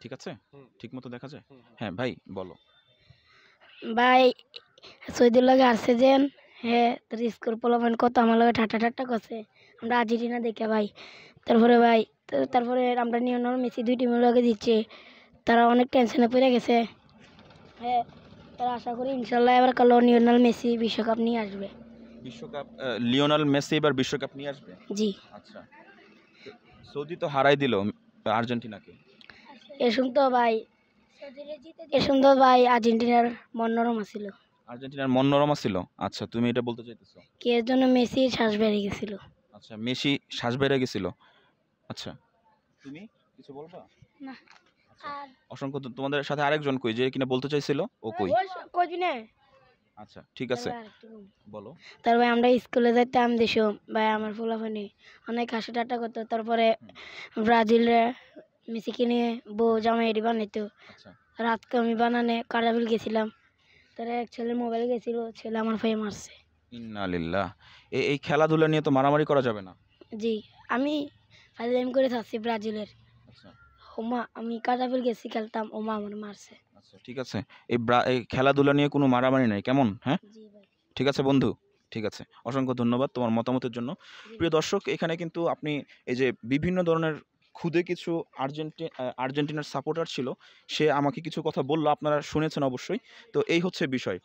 ঠিক আছে ঠিক মতো দেখা যায় হ্যাঁ ভাই বলো ভাই সৈদুল্লাহ লগে আসছে যেন হ্যাঁ স্কুল স্কোর কত আমার লগে ঠাট্টা ঠাট্টা করছে আমরা আর্জেন্টিনা দেখে ভাই তারপরে ভাই তারপরে আমরা নিয়নর মেসি দুই টিমের লগে দিচ্ছে তারা অনেক টেনশনে পড়ে গেছে হ্যাঁ তারা আশা করি ইনশাল্লাহ এবার কালো লিওনাল মেসি বিশ্বকাপ নিয়ে আসবে বিশ্বকাপ লিওনাল মেসি এবার বিশ্বকাপ নিয়ে আসবে জি আচ্ছা সৌদি তো হারাই দিল আর্জেন্টিনাকে এসুন তো ভাই এসুন তো ভাই আর্জেন্টিনার মন নরম ছিল আর্জেন্টিনার মনোরমা ছিল আচ্ছা তুমি এটা বলতে চাইতেছো কে এর জন্য মেসি শ্বাস বেড়ে গেছিল আচ্ছা মেসি শ্বাস বেড়ে গেছিল আচ্ছা তুমি কিছু বলবা না আচ্ছা, অসংখ্য তোমাদের সাথে আরেকজন কই যে কিনা বলতে চাইছিল ও কই কই আচ্ছা ঠিক আছে বলো তার ভাই আমরা স্কুলে যাইতাম দেশো ভাই আমার ফোলাফানি অনেক হাসি টাটা করতো তারপরে ব্রাজিলরে মিশি নিয়ে বউ জামাই এটি বানাইতো আচ্ছা। রাতকে আমি বানানে কারাবিল গেছিলাম তারা এক ছেলে মোবাইল গেছিল ছেলে আমার ভাই মারছে ইন্নালিল্লাহ এই এই খেলাধুলা নিয়ে তো মারামারি করা যাবে না জি আমি ফাইলাম করে থাকছি ব্রাজিলের আচ্ছা। ওমা আমি কারাবিল গেছি খেলতাম ওমা আমার মারছে আচ্ছা ঠিক আছে এই এই খেলাধুলা নিয়ে কোনো মারামারি নেই কেমন হ্যাঁ ঠিক আছে বন্ধু ঠিক আছে অসংখ্য ধন্যবাদ তোমার মতামতের জন্য প্রিয় দর্শক এখানে কিন্তু আপনি এই যে বিভিন্ন ধরনের খুদে কিছু আর্জেন্টি আর্জেন্টিনার সাপোর্টার ছিল সে আমাকে কিছু কথা বলল আপনারা শুনেছেন অবশ্যই তো এই হচ্ছে বিষয়